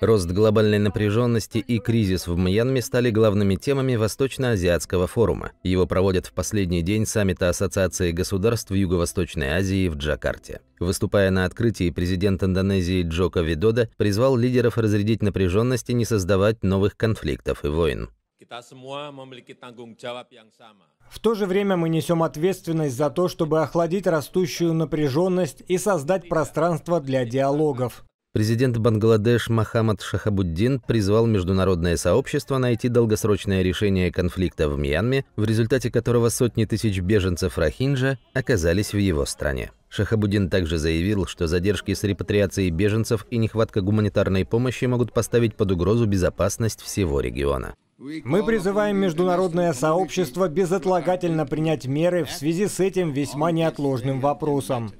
Рост глобальной напряженности и кризис в Мьянме стали главными темами Восточно-Азиатского форума. Его проводят в последний день саммита Ассоциации государств Юго-Восточной Азии в Джакарте. Выступая на открытии, президент Индонезии Джоко Видода призвал лидеров разрядить напряженность и не создавать новых конфликтов и войн. В то же время мы несем ответственность за то, чтобы охладить растущую напряженность и создать пространство для диалогов президент Бангладеш Мохаммад Шахабуддин призвал международное сообщество найти долгосрочное решение конфликта в Мьянме, в результате которого сотни тысяч беженцев Рахинджа оказались в его стране. Шахабуддин также заявил, что задержки с репатриацией беженцев и нехватка гуманитарной помощи могут поставить под угрозу безопасность всего региона. Мы призываем международное сообщество безотлагательно принять меры в связи с этим весьма неотложным вопросом.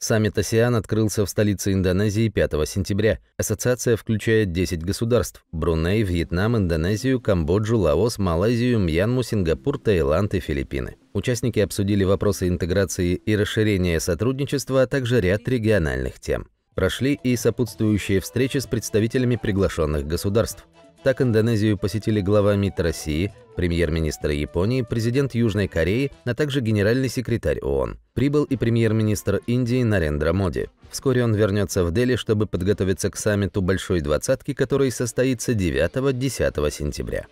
Саммит АСЕАН открылся в столице Индонезии 5 сентября. Ассоциация включает 10 государств – Бруней, Вьетнам, Индонезию, Камбоджу, Лаос, Малайзию, Мьянму, Сингапур, Таиланд и Филиппины. Участники обсудили вопросы интеграции и расширения сотрудничества, а также ряд региональных тем. Прошли и сопутствующие встречи с представителями приглашенных государств. Так Индонезию посетили глава МИД России, премьер-министр Японии, президент Южной Кореи, а также генеральный секретарь ООН. Прибыл и премьер-министр Индии Нарендра Моди. Вскоре он вернется в Дели, чтобы подготовиться к саммиту Большой Двадцатки, который состоится 9-10 сентября.